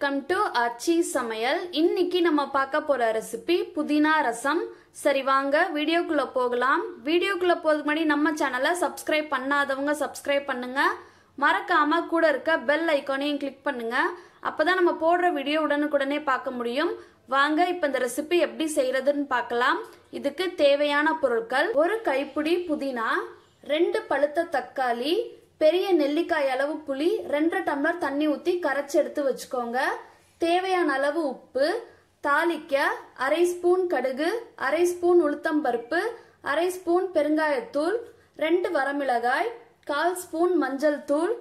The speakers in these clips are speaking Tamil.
வெல்கம் டு அச்சி சமையல் இன்னைக்கு நம்ம பார்க்க போற ரெசிபி புதினா ரசம் சரி வாங்க வீடியோக்குள்ள போகலாம் வீடியோக்குள்ள போகிறதுக்கு முன்னாடி நம்ம சேனலை சப்ஸ்கிரைப் பண்ணாதவங்க சப்ஸ்கிரைப் பண்ணுங்க மறக்காம கூட இருக்க பெல் ஐக்கானையும் கிளிக் பண்ணுங்க அப்பதான் நம்ம போடுற வீடியோ உடனுக்குடனே பார்க்க முடியும் வாங்க இப்ப இந்த ரெசிபி எப்படி செய்யறதுன்னு பார்க்கலாம் இதுக்கு தேவையான பொருட்கள் ஒரு கைப்பிடி புதினா ரெண்டு பழுத்த தக்காளி பெரிய நெல்லிக்காய் அளவு புளி ரெண்டரை டம்ளர் தண்ணி ஊற்றி கரைச்சி எடுத்து வச்சுக்கோங்க தேவையான அளவு உப்பு தாளிக்க அரை ஸ்பூன் கடுகு அரை ஸ்பூன் உளுத்தம் பருப்பு அரை ஸ்பூன் பெருங்காயத்தூள் ரெண்டு வரமிளகாய் கால் ஸ்பூன் மஞ்சள் தூள்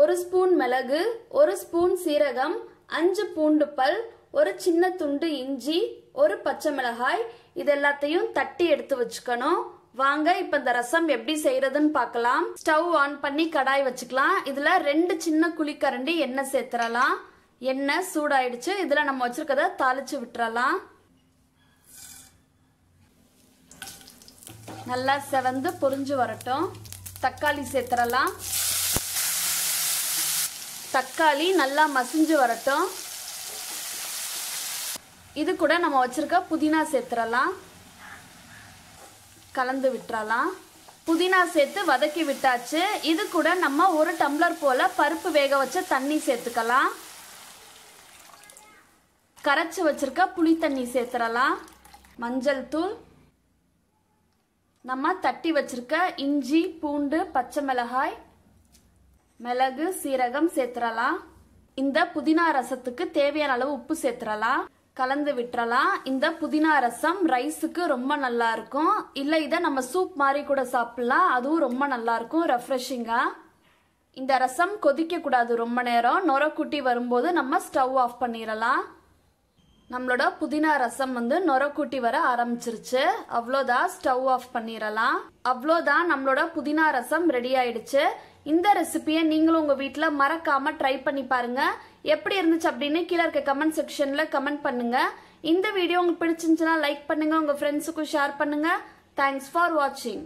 ஒரு ஸ்பூன் மிளகு ஒரு ஸ்பூன் சீரகம் அஞ்சு பூண்டு பல் ஒரு சின்ன துண்டு இஞ்சி ஒரு பச்சை மிளகாய் இது எல்லாத்தையும் தட்டி எடுத்து வச்சுக்கணும் வாங்க இப்ப இந்த ரசம் எப்படி செய்யறதுன்னு பார்க்கலாம் ஸ்டவ் ஆன் பண்ணி கடாய் வச்சுக்கலாம் இதுல ரெண்டு சின்ன குழிக்கரண்டி எண்ணெய் சேர்த்துறலாம் எண்ணெய் சூடாயிடுச்சு இதுல நம்ம வச்சிருக்கத தாளிச்சு விட்டுறலாம் நல்லா செவந்து பொரிஞ்சு வரட்டும் தக்காளி சேர்த்துறலாம் தக்காளி நல்லா மசிஞ்சு வரட்டும் இது கூட நம்ம வச்சிருக்க புதினா சேர்த்துறலாம் கலந்து விட்டுறலாம் புதினா சேர்த்து வதக்கி விட்டாச்சு இது கூட நம்ம ஒரு டம்ளர் போல் பருப்பு வேக வச்ச தண்ணி சேர்த்துக்கலாம் கரைச்சி வச்சுருக்க புளி தண்ணி சேர்த்துடலாம் மஞ்சள் தூள் நம்ம தட்டி வச்சுருக்க இஞ்சி பூண்டு பச்சை மிளகாய் மிளகு சீரகம் சேர்த்துடலாம் இந்த புதினா ரசத்துக்கு தேவையான அளவு உப்பு சேர்த்துடலாம் கலந்து விட்டுறலாம் இந்த புதினா ரசம் ரைஸுக்கு ரொம்ப நல்லா இருக்கும் இல்லை இதை நம்ம சூப் மாதிரி கூட சாப்பிட்லாம் அதுவும் ரொம்ப நல்லா இருக்கும் ரெஃப்ரெஷிங்காக இந்த ரசம் கொதிக்கக்கூடாது ரொம்ப நேரம் நொரக்குட்டி வரும்போது நம்ம ஸ்டவ் ஆஃப் பண்ணிடலாம் நம்மளோட புதினா ரசம் வந்து நொறக்கூட்டி வர ஆரம்பிச்சிருச்சு அவ்வளோதான் ஸ்டவ் ஆஃப் பண்ணிடலாம் அவ்வளோதான் நம்மளோட புதினா ரசம் ரெடி ஆயிடுச்சு இந்த ரெசிபியை நீங்களும் உங்கள் வீட்டில் மறக்காமல் ட்ரை பண்ணி பாருங்க எப்படி இருந்துச்சு அப்படின்னு கீழே இருக்க கமெண்ட் செக்ஷனில் கமெண்ட் பண்ணுங்க இந்த வீடியோ உங்களுக்கு பிடிச்சிருந்துச்சுன்னா லைக் பண்ணுங்க உங்கள் ஃப்ரெண்ட்ஸுக்கும் ஷேர் பண்ணுங்க தேங்க்ஸ் ஃபார் வாட்சிங்